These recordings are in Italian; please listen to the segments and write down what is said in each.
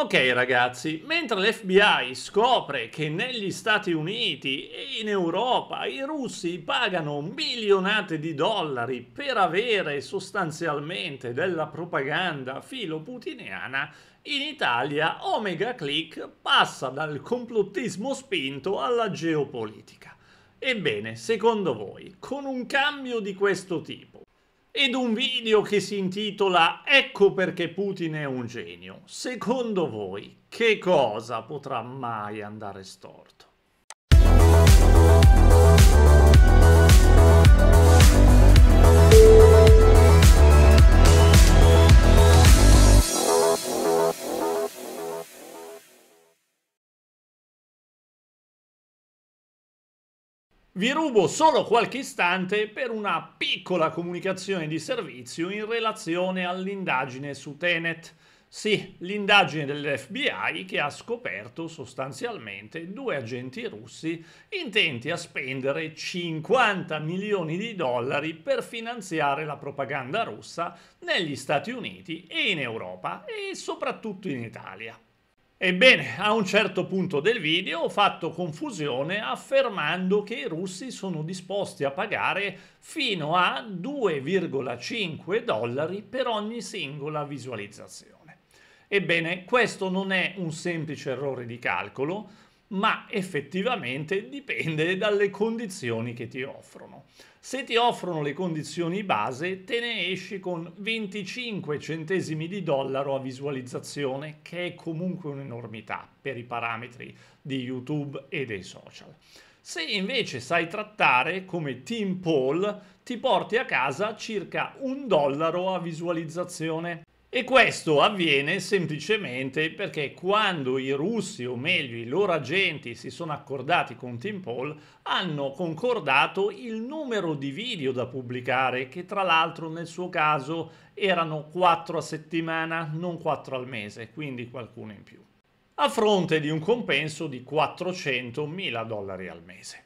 Ok ragazzi, mentre l'FBI scopre che negli Stati Uniti e in Europa i russi pagano milionate di dollari per avere sostanzialmente della propaganda filo-putiniana, in Italia Omega Click passa dal complottismo spinto alla geopolitica. Ebbene, secondo voi, con un cambio di questo tipo, ed un video che si intitola Ecco perché Putin è un genio. Secondo voi che cosa potrà mai andare storto? Vi rubo solo qualche istante per una piccola comunicazione di servizio in relazione all'indagine su Tenet. Sì, l'indagine dell'FBI che ha scoperto sostanzialmente due agenti russi intenti a spendere 50 milioni di dollari per finanziare la propaganda russa negli Stati Uniti e in Europa e soprattutto in Italia. Ebbene, a un certo punto del video ho fatto confusione affermando che i russi sono disposti a pagare fino a 2,5 dollari per ogni singola visualizzazione. Ebbene, questo non è un semplice errore di calcolo, ma effettivamente dipende dalle condizioni che ti offrono. Se ti offrono le condizioni base, te ne esci con 25 centesimi di dollaro a visualizzazione, che è comunque un'enormità per i parametri di YouTube e dei social. Se invece sai trattare come team poll, ti porti a casa circa un dollaro a visualizzazione. E questo avviene semplicemente perché quando i russi, o meglio i loro agenti, si sono accordati con Timpol, hanno concordato il numero di video da pubblicare, che tra l'altro nel suo caso erano 4 a settimana, non 4 al mese, quindi qualcuno in più, a fronte di un compenso di 400.000 dollari al mese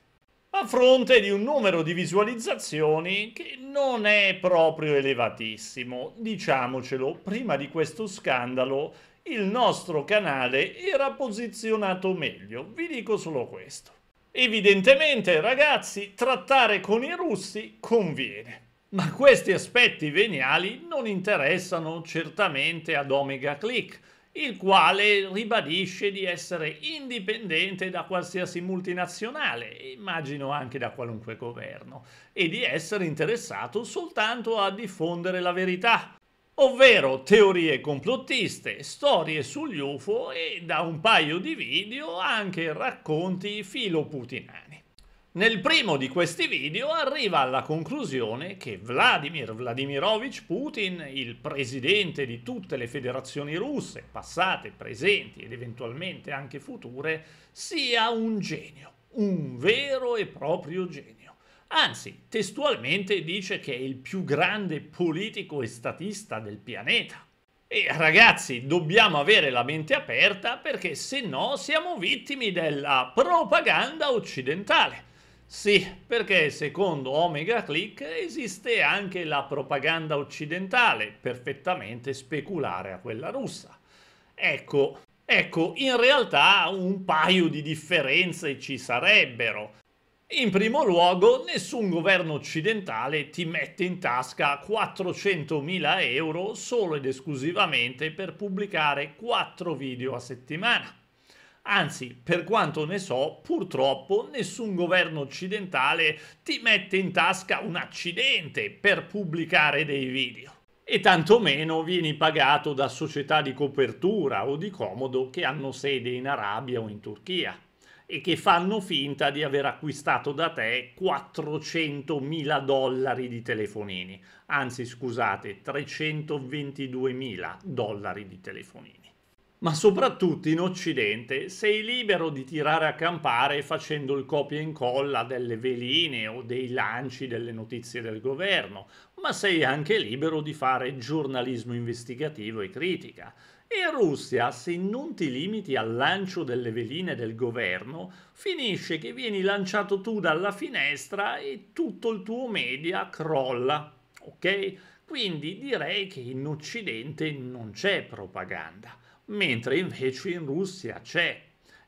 a fronte di un numero di visualizzazioni che non è proprio elevatissimo. Diciamocelo, prima di questo scandalo il nostro canale era posizionato meglio, vi dico solo questo. Evidentemente, ragazzi, trattare con i russi conviene. Ma questi aspetti veniali non interessano certamente ad Omega Click, il quale ribadisce di essere indipendente da qualsiasi multinazionale, immagino anche da qualunque governo, e di essere interessato soltanto a diffondere la verità, ovvero teorie complottiste, storie sugli UFO e da un paio di video anche racconti filoputinari. Nel primo di questi video arriva alla conclusione che Vladimir Vladimirovich Putin, il presidente di tutte le federazioni russe, passate, presenti ed eventualmente anche future, sia un genio, un vero e proprio genio. Anzi, testualmente dice che è il più grande politico e statista del pianeta. E ragazzi, dobbiamo avere la mente aperta perché se no siamo vittimi della propaganda occidentale sì, perché secondo Omega Click esiste anche la propaganda occidentale, perfettamente speculare a quella russa. Ecco, ecco, in realtà un paio di differenze ci sarebbero. In primo luogo, nessun governo occidentale ti mette in tasca 400.000 euro solo ed esclusivamente per pubblicare 4 video a settimana. Anzi, per quanto ne so, purtroppo nessun governo occidentale ti mette in tasca un accidente per pubblicare dei video e tantomeno vieni pagato da società di copertura o di comodo che hanno sede in Arabia o in Turchia e che fanno finta di aver acquistato da te 400.000 dollari di telefonini, anzi scusate, 322.000 dollari di telefonini ma soprattutto in Occidente sei libero di tirare a campare facendo il copia e incolla delle veline o dei lanci delle notizie del governo, ma sei anche libero di fare giornalismo investigativo e critica. E In Russia, se non ti limiti al lancio delle veline del governo, finisce che vieni lanciato tu dalla finestra e tutto il tuo media crolla, ok? Quindi direi che in Occidente non c'è propaganda mentre invece in Russia c'è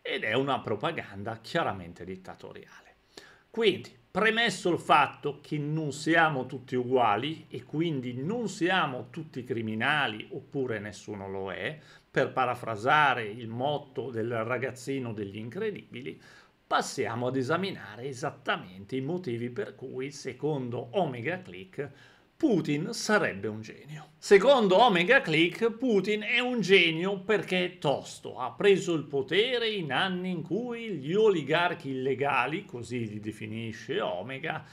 ed è una propaganda chiaramente dittatoriale. Quindi, premesso il fatto che non siamo tutti uguali e quindi non siamo tutti criminali oppure nessuno lo è, per parafrasare il motto del ragazzino degli incredibili, passiamo ad esaminare esattamente i motivi per cui, secondo Omega Click, Putin sarebbe un genio. Secondo Omega Click, Putin è un genio perché è tosto, ha preso il potere in anni in cui gli oligarchi illegali, così li definisce Omega,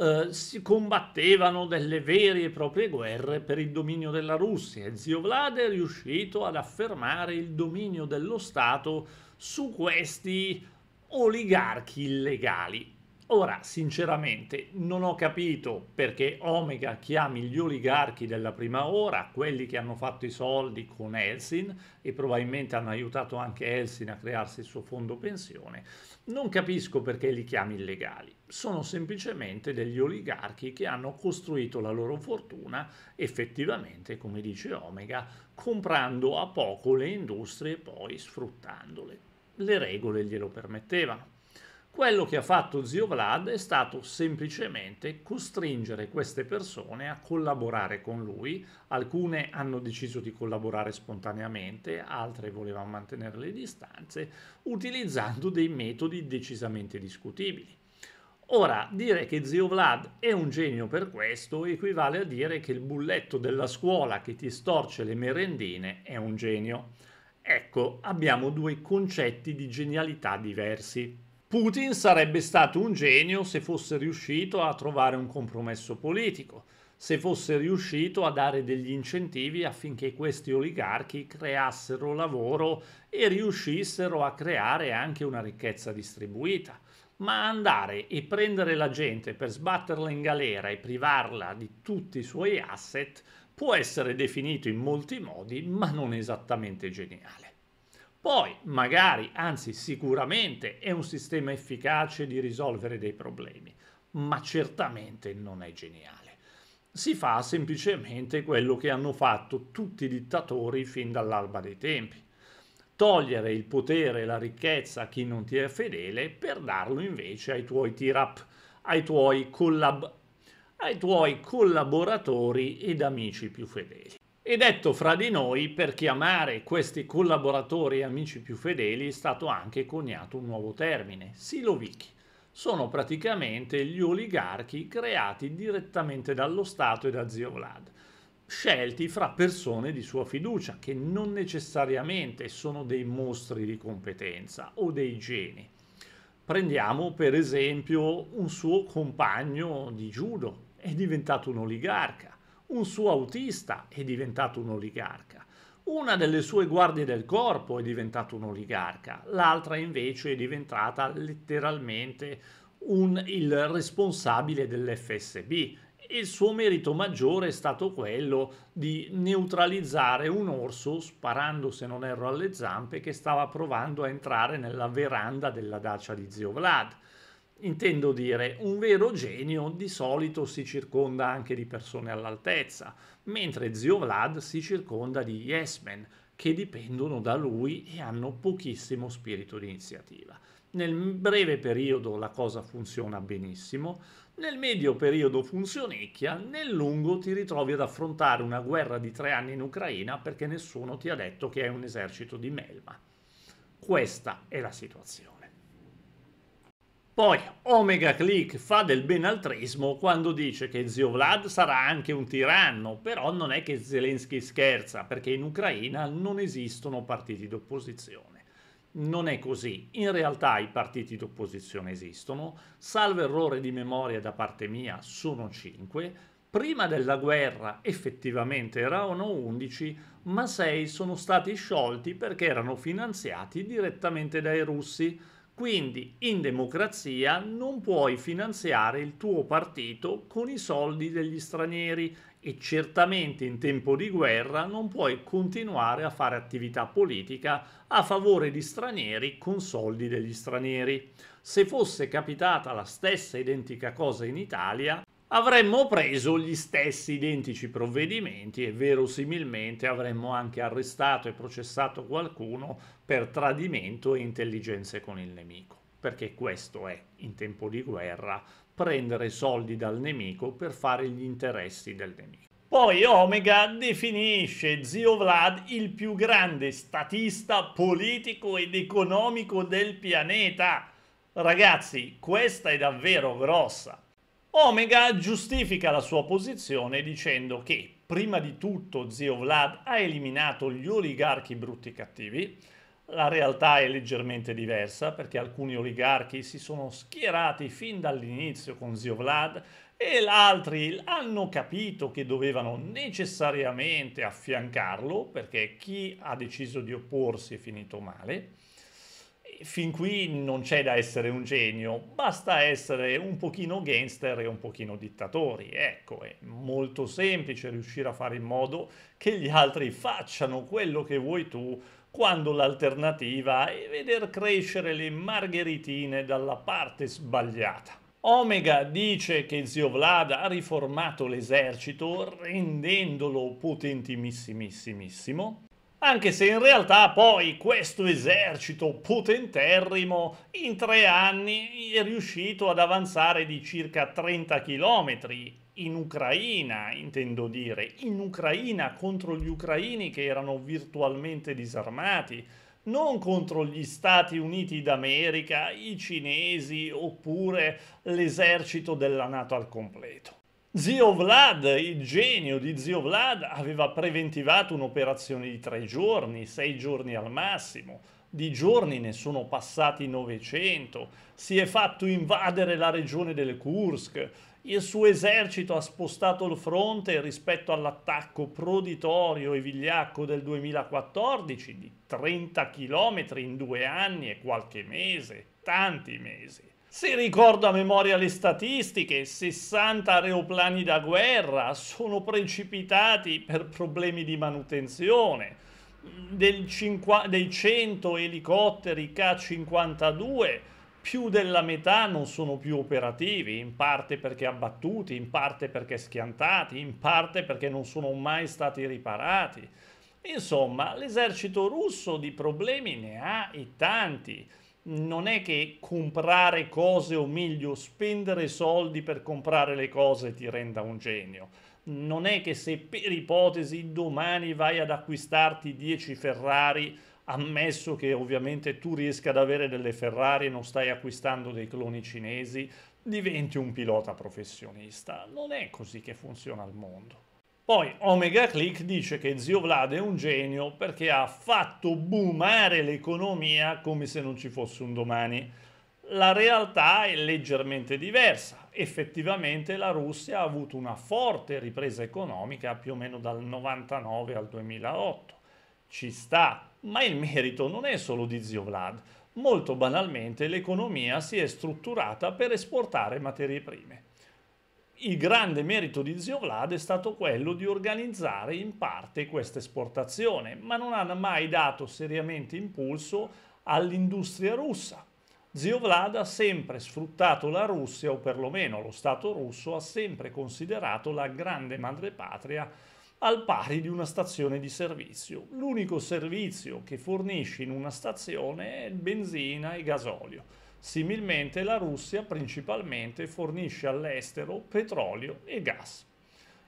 Uh, si combattevano delle vere e proprie guerre per il dominio della Russia e zio Vlad è riuscito ad affermare il dominio dello Stato su questi oligarchi illegali. Ora, sinceramente, non ho capito perché Omega chiami gli oligarchi della prima ora, quelli che hanno fatto i soldi con Elsin e probabilmente hanno aiutato anche Elsin a crearsi il suo fondo pensione. Non capisco perché li chiami illegali. Sono semplicemente degli oligarchi che hanno costruito la loro fortuna, effettivamente, come dice Omega, comprando a poco le industrie e poi sfruttandole. Le regole glielo permettevano. Quello che ha fatto zio Vlad è stato semplicemente costringere queste persone a collaborare con lui. Alcune hanno deciso di collaborare spontaneamente, altre volevano mantenere le distanze, utilizzando dei metodi decisamente discutibili. Ora, dire che zio Vlad è un genio per questo equivale a dire che il bulletto della scuola che ti storce le merendine è un genio. Ecco, abbiamo due concetti di genialità diversi. Putin sarebbe stato un genio se fosse riuscito a trovare un compromesso politico, se fosse riuscito a dare degli incentivi affinché questi oligarchi creassero lavoro e riuscissero a creare anche una ricchezza distribuita. Ma andare e prendere la gente per sbatterla in galera e privarla di tutti i suoi asset può essere definito in molti modi, ma non esattamente geniale. Poi, magari, anzi sicuramente, è un sistema efficace di risolvere dei problemi, ma certamente non è geniale. Si fa semplicemente quello che hanno fatto tutti i dittatori fin dall'alba dei tempi. Togliere il potere e la ricchezza a chi non ti è fedele per darlo invece ai tuoi tirap, ai tuoi collab ai tuoi collaboratori ed amici più fedeli. E detto fra di noi, per chiamare questi collaboratori e amici più fedeli è stato anche coniato un nuovo termine, silovichi. Sono praticamente gli oligarchi creati direttamente dallo Stato e da Zio Vlad, scelti fra persone di sua fiducia, che non necessariamente sono dei mostri di competenza o dei geni. Prendiamo per esempio un suo compagno di judo, è diventato un oligarca un suo autista è diventato un oligarca. Una delle sue guardie del corpo è diventata un oligarca, l'altra invece è diventata letteralmente un, il responsabile dell'FSB. E il suo merito maggiore è stato quello di neutralizzare un orso sparando, se non erro, alle zampe che stava provando a entrare nella veranda della dacia di zio Vlad. Intendo dire, un vero genio di solito si circonda anche di persone all'altezza, mentre zio Vlad si circonda di yes men che dipendono da lui e hanno pochissimo spirito di iniziativa. Nel breve periodo la cosa funziona benissimo, nel medio periodo funzionecchia, nel lungo ti ritrovi ad affrontare una guerra di tre anni in Ucraina perché nessuno ti ha detto che è un esercito di melma. Questa è la situazione. Poi Omega Click fa del benaltrismo quando dice che zio Vlad sarà anche un tiranno, però non è che Zelensky scherza, perché in Ucraina non esistono partiti d'opposizione. Non è così, in realtà i partiti d'opposizione esistono, salvo errore di memoria da parte mia sono 5, prima della guerra effettivamente erano 11, ma 6 sono stati sciolti perché erano finanziati direttamente dai russi, quindi in democrazia non puoi finanziare il tuo partito con i soldi degli stranieri e certamente in tempo di guerra non puoi continuare a fare attività politica a favore di stranieri con soldi degli stranieri. Se fosse capitata la stessa identica cosa in Italia, avremmo preso gli stessi identici provvedimenti e verosimilmente avremmo anche arrestato e processato qualcuno per tradimento e intelligenze con il nemico. Perché questo è, in tempo di guerra, prendere soldi dal nemico per fare gli interessi del nemico. Poi Omega definisce Zio Vlad il più grande statista politico ed economico del pianeta. Ragazzi, questa è davvero grossa Omega giustifica la sua posizione dicendo che prima di tutto zio Vlad ha eliminato gli oligarchi brutti e cattivi. La realtà è leggermente diversa perché alcuni oligarchi si sono schierati fin dall'inizio con zio Vlad e altri hanno capito che dovevano necessariamente affiancarlo perché chi ha deciso di opporsi è finito male fin qui non c'è da essere un genio, basta essere un pochino gangster e un pochino dittatori. Ecco, è molto semplice riuscire a fare in modo che gli altri facciano quello che vuoi tu quando l'alternativa è veder crescere le margheritine dalla parte sbagliata. Omega dice che zio Vlad ha riformato l'esercito rendendolo potentimissimissimo anche se in realtà poi questo esercito potenterrimo in tre anni è riuscito ad avanzare di circa 30 km in Ucraina, intendo dire, in Ucraina contro gli ucraini che erano virtualmente disarmati, non contro gli Stati Uniti d'America, i cinesi oppure l'esercito della Nato al completo. Zio Vlad, il genio di Zio Vlad, aveva preventivato un'operazione di tre giorni, sei giorni al massimo. Di giorni ne sono passati 900. Si è fatto invadere la regione del Kursk. Il suo esercito ha spostato il fronte rispetto all'attacco proditorio e vigliacco del 2014 di 30 km in due anni e qualche mese, tanti mesi. Si ricorda a memoria le statistiche, 60 aeroplani da guerra sono precipitati per problemi di manutenzione, dei 100 elicotteri K-52 più della metà non sono più operativi, in parte perché abbattuti, in parte perché schiantati, in parte perché non sono mai stati riparati. Insomma, l'esercito russo di problemi ne ha e tanti non è che comprare cose o meglio spendere soldi per comprare le cose ti renda un genio. Non è che se per ipotesi domani vai ad acquistarti 10 Ferrari, ammesso che ovviamente tu riesca ad avere delle Ferrari e non stai acquistando dei cloni cinesi, diventi un pilota professionista. Non è così che funziona il mondo. Poi Omega Click dice che zio Vlad è un genio perché ha fatto boomare l'economia come se non ci fosse un domani. La realtà è leggermente diversa. Effettivamente la Russia ha avuto una forte ripresa economica più o meno dal 99 al 2008. Ci sta, ma il merito non è solo di zio Vlad. Molto banalmente l'economia si è strutturata per esportare materie prime il grande merito di Zio Vlad è stato quello di organizzare in parte questa esportazione, ma non ha mai dato seriamente impulso all'industria russa. Zio Vlad ha sempre sfruttato la Russia, o perlomeno lo Stato russo ha sempre considerato la grande madrepatria al pari di una stazione di servizio. L'unico servizio che fornisce in una stazione è benzina e gasolio. Similmente la Russia principalmente fornisce all'estero petrolio e gas.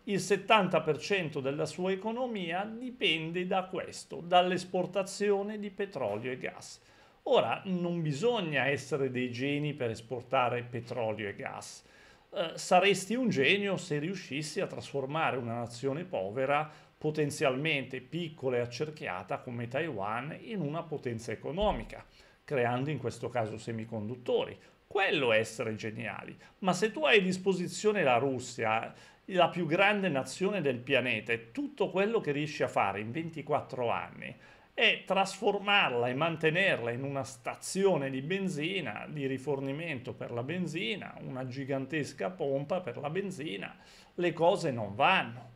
Il 70% della sua economia dipende da questo, dall'esportazione di petrolio e gas. Ora, non bisogna essere dei geni per esportare petrolio e gas. Eh, saresti un genio se riuscissi a trasformare una nazione povera, potenzialmente piccola e accerchiata come Taiwan, in una potenza economica creando in questo caso semiconduttori. Quello è essere geniali. Ma se tu hai a disposizione la Russia, la più grande nazione del pianeta, e tutto quello che riesci a fare in 24 anni, è trasformarla e mantenerla in una stazione di benzina, di rifornimento per la benzina, una gigantesca pompa per la benzina, le cose non vanno.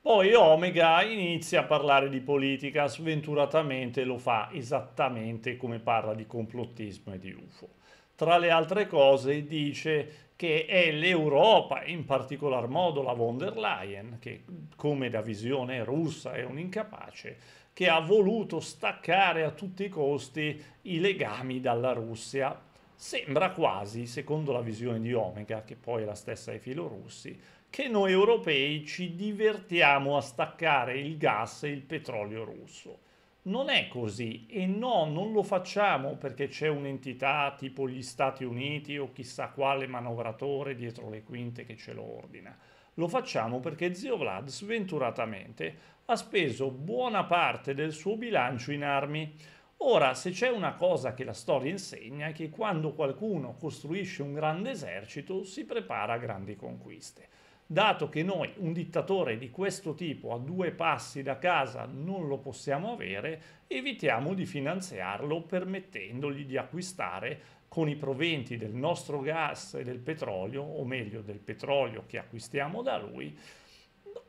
Poi Omega inizia a parlare di politica, sventuratamente lo fa esattamente come parla di complottismo e di UFO. Tra le altre cose dice che è l'Europa, in particolar modo la von der Leyen, che come da visione russa è un incapace, che ha voluto staccare a tutti i costi i legami dalla Russia. Sembra quasi, secondo la visione di Omega, che poi è la stessa ai filorussi, che noi europei ci divertiamo a staccare il gas e il petrolio russo. Non è così e no, non lo facciamo perché c'è un'entità tipo gli Stati Uniti o chissà quale manovratore dietro le quinte che ce lo ordina. Lo facciamo perché zio Vlad sventuratamente ha speso buona parte del suo bilancio in armi. Ora, se c'è una cosa che la storia insegna è che quando qualcuno costruisce un grande esercito si prepara a grandi conquiste dato che noi un dittatore di questo tipo a due passi da casa non lo possiamo avere, evitiamo di finanziarlo permettendogli di acquistare con i proventi del nostro gas e del petrolio, o meglio del petrolio che acquistiamo da lui,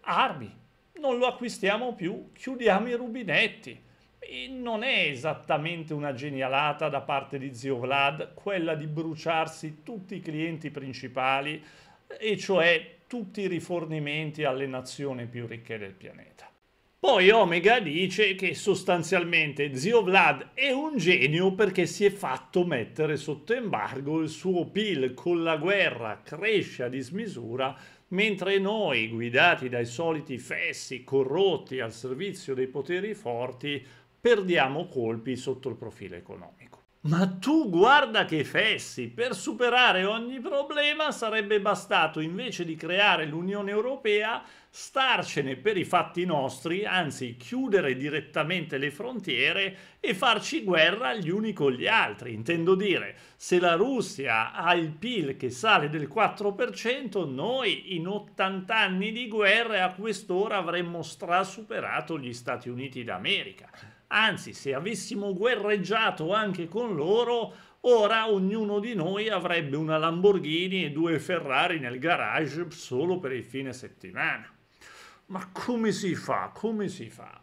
armi. Non lo acquistiamo più, chiudiamo i rubinetti. E non è esattamente una genialata da parte di zio Vlad quella di bruciarsi tutti i clienti principali, e cioè tutti i rifornimenti alle nazioni più ricche del pianeta. Poi Omega dice che sostanzialmente zio Vlad è un genio perché si è fatto mettere sotto embargo il suo PIL con la guerra cresce a dismisura mentre noi, guidati dai soliti fessi corrotti al servizio dei poteri forti, perdiamo colpi sotto il profilo economico. Ma tu guarda che fessi, per superare ogni problema sarebbe bastato invece di creare l'Unione Europea starcene per i fatti nostri, anzi chiudere direttamente le frontiere e farci guerra gli uni con gli altri. Intendo dire, se la Russia ha il PIL che sale del 4%, noi in 80 anni di guerra a quest'ora avremmo strasuperato gli Stati Uniti d'America. Anzi, se avessimo guerreggiato anche con loro, ora ognuno di noi avrebbe una Lamborghini e due Ferrari nel garage solo per il fine settimana. Ma come si fa? Come si fa?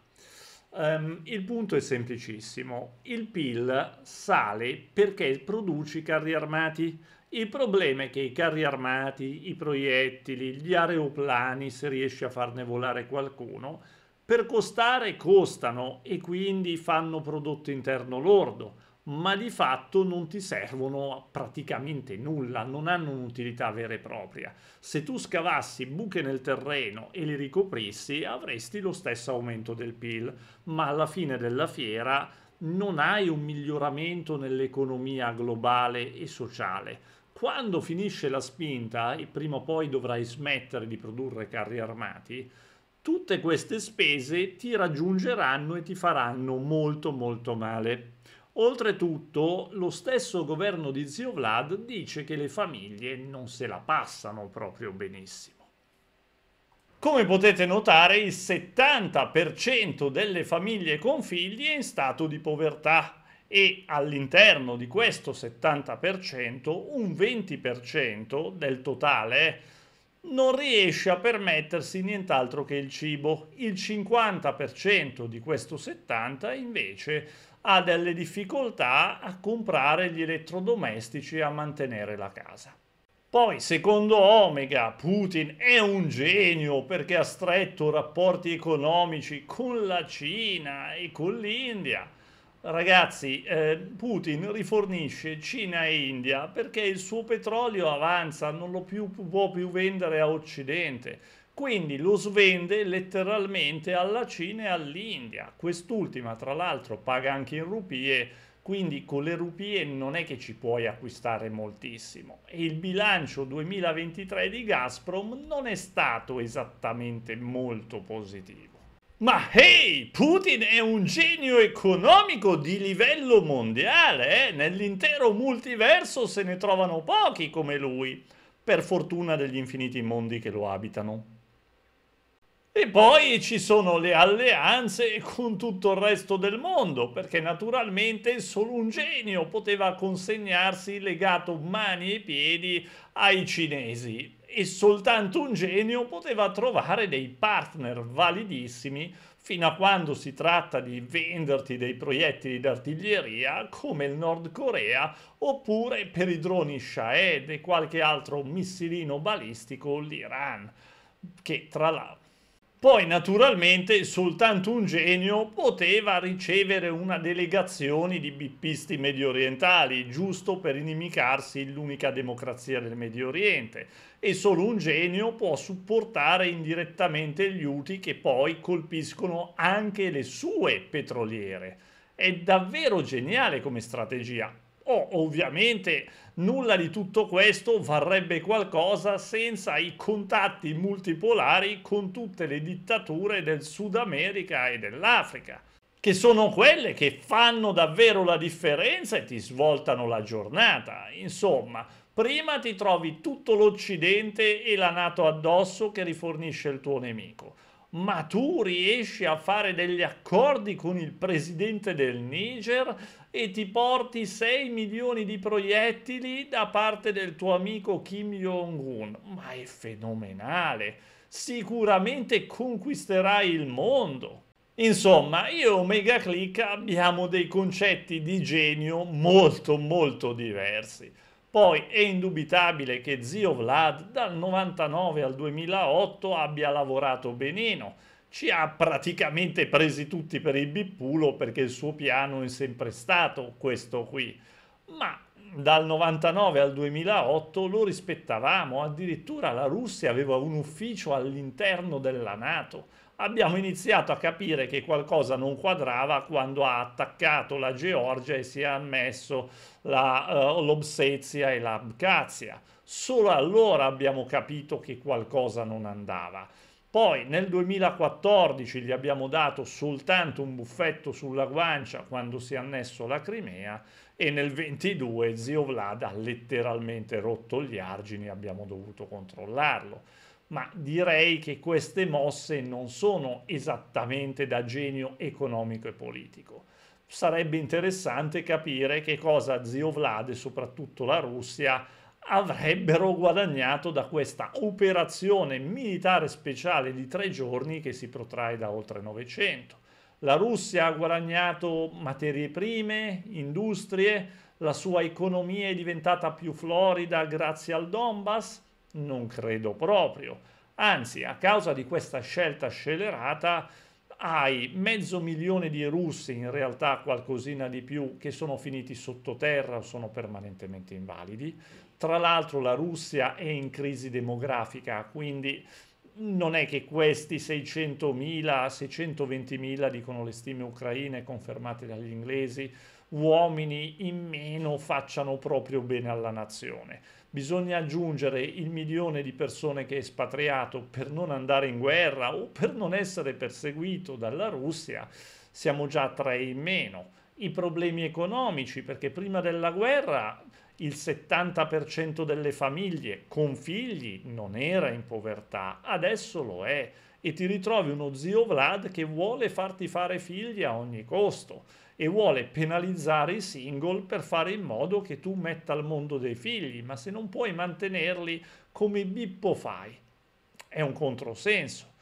Um, il punto è semplicissimo. Il PIL sale perché produce carri armati. Il problema è che i carri armati, i proiettili, gli aeroplani, se riesci a farne volare qualcuno, per costare costano e quindi fanno prodotto interno lordo, ma di fatto non ti servono praticamente nulla, non hanno un'utilità vera e propria. Se tu scavassi buche nel terreno e li ricoprissi avresti lo stesso aumento del PIL, ma alla fine della fiera non hai un miglioramento nell'economia globale e sociale. Quando finisce la spinta, e prima o poi dovrai smettere di produrre carri armati, tutte queste spese ti raggiungeranno e ti faranno molto molto male. Oltretutto, lo stesso governo di Zio Vlad dice che le famiglie non se la passano proprio benissimo. Come potete notare, il 70% delle famiglie con figli è in stato di povertà e all'interno di questo 70% un 20% del totale eh, non riesce a permettersi nient'altro che il cibo. Il 50% di questo 70% invece ha delle difficoltà a comprare gli elettrodomestici e a mantenere la casa. Poi, secondo Omega, Putin è un genio perché ha stretto rapporti economici con la Cina e con l'India Ragazzi, eh, Putin rifornisce Cina e India perché il suo petrolio avanza, non lo più, può più vendere a Occidente, quindi lo svende letteralmente alla Cina e all'India. Quest'ultima, tra l'altro, paga anche in rupie, quindi con le rupie non è che ci puoi acquistare moltissimo. E il bilancio 2023 di Gazprom non è stato esattamente molto positivo. Ma hey, Putin è un genio economico di livello mondiale, eh? nell'intero multiverso se ne trovano pochi come lui, per fortuna degli infiniti mondi che lo abitano. E poi ci sono le alleanze con tutto il resto del mondo, perché naturalmente solo un genio poteva consegnarsi legato mani e piedi ai cinesi e soltanto un genio poteva trovare dei partner validissimi fino a quando si tratta di venderti dei proiettili d'artiglieria come il Nord Corea oppure per i droni Shahed e qualche altro missilino balistico l'Iran che tra l'altro poi naturalmente soltanto un genio poteva ricevere una delegazione di bippisti mediorientali, giusto per inimicarsi l'unica democrazia del Medio Oriente, e solo un genio può supportare indirettamente gli UTI che poi colpiscono anche le sue petroliere. È davvero geniale come strategia, Oh, ovviamente nulla di tutto questo varrebbe qualcosa senza i contatti multipolari con tutte le dittature del Sud America e dell'Africa, che sono quelle che fanno davvero la differenza e ti svoltano la giornata. Insomma, prima ti trovi tutto l'Occidente e la Nato addosso che rifornisce il tuo nemico ma tu riesci a fare degli accordi con il presidente del Niger e ti porti 6 milioni di proiettili da parte del tuo amico Kim Jong-un. Ma è fenomenale! Sicuramente conquisterai il mondo. Insomma, io e Omega Click abbiamo dei concetti di genio molto molto diversi. Poi è indubitabile che zio Vlad dal 99 al 2008 abbia lavorato benino, ci ha praticamente presi tutti per il bippulo perché il suo piano è sempre stato questo qui. Ma dal 99 al 2008 lo rispettavamo, addirittura la Russia aveva un ufficio all'interno della Nato. Abbiamo iniziato a capire che qualcosa non quadrava quando ha attaccato la Georgia e si è ammesso la, uh, l'Obsezia e l'Abkhazia. Solo allora abbiamo capito che qualcosa non andava. Poi nel 2014 gli abbiamo dato soltanto un buffetto sulla guancia quando si è annesso la Crimea e nel 22 zio Vlad ha letteralmente rotto gli argini, abbiamo dovuto controllarlo. Ma direi che queste mosse non sono esattamente da genio economico e politico. Sarebbe interessante capire che cosa zio Vlad e soprattutto la Russia avrebbero guadagnato da questa operazione militare speciale di tre giorni che si protrae da oltre 900 la Russia ha guadagnato materie prime, industrie, la sua economia è diventata più florida grazie al Donbass? Non credo proprio. Anzi, a causa di questa scelta scelerata, hai mezzo milione di russi, in realtà qualcosina di più, che sono finiti sottoterra o sono permanentemente invalidi. Tra l'altro la Russia è in crisi demografica, quindi non è che questi 600.000, 620.000, dicono le stime ucraine confermate dagli inglesi, uomini in meno facciano proprio bene alla nazione. Bisogna aggiungere il milione di persone che è espatriato per non andare in guerra o per non essere perseguito dalla Russia, siamo già tre in meno. I problemi economici, perché prima della guerra il 70% delle famiglie con figli non era in povertà, adesso lo è e ti ritrovi uno zio Vlad che vuole farti fare figli a ogni costo e vuole penalizzare i single per fare in modo che tu metta al mondo dei figli, ma se non puoi mantenerli come bippo fai? È un controsenso.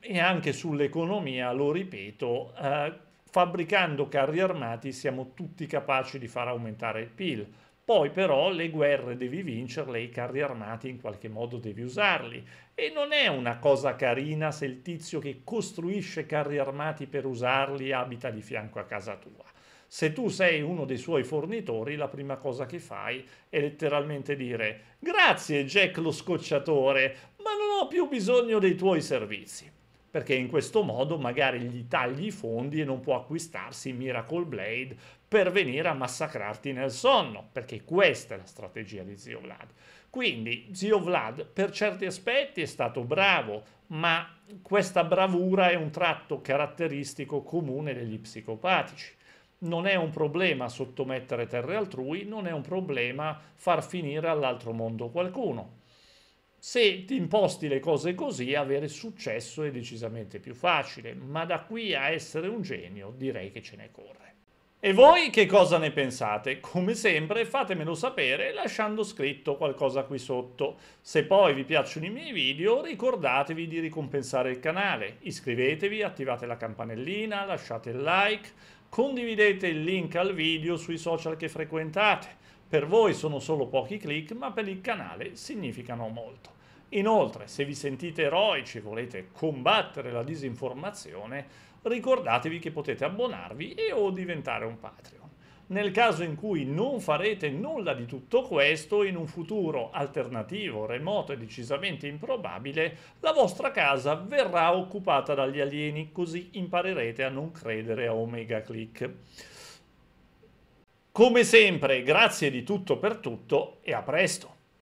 E anche sull'economia, lo ripeto, eh, fabbricando carri armati siamo tutti capaci di far aumentare il PIL poi però le guerre devi vincerle, i carri armati in qualche modo devi usarli. E non è una cosa carina se il tizio che costruisce carri armati per usarli abita di fianco a casa tua. Se tu sei uno dei suoi fornitori, la prima cosa che fai è letteralmente dire grazie Jack lo scocciatore, ma non ho più bisogno dei tuoi servizi perché in questo modo magari gli tagli i fondi e non può acquistarsi Miracle Blade per venire a massacrarti nel sonno, perché questa è la strategia di zio Vlad. Quindi zio Vlad per certi aspetti è stato bravo, ma questa bravura è un tratto caratteristico comune degli psicopatici. Non è un problema sottomettere terre altrui, non è un problema far finire all'altro mondo qualcuno. Se ti imposti le cose così, avere successo è decisamente più facile, ma da qui a essere un genio direi che ce ne corre. E voi che cosa ne pensate? Come sempre fatemelo sapere lasciando scritto qualcosa qui sotto. Se poi vi piacciono i miei video ricordatevi di ricompensare il canale. Iscrivetevi, attivate la campanellina, lasciate il like, condividete il link al video sui social che frequentate. Per voi sono solo pochi click ma per il canale significano molto. Inoltre se vi sentite eroici e volete combattere la disinformazione ricordatevi che potete abbonarvi e o diventare un Patreon. Nel caso in cui non farete nulla di tutto questo, in un futuro alternativo, remoto e decisamente improbabile, la vostra casa verrà occupata dagli alieni, così imparerete a non credere a Omega Click. Come sempre, grazie di tutto per tutto e a presto!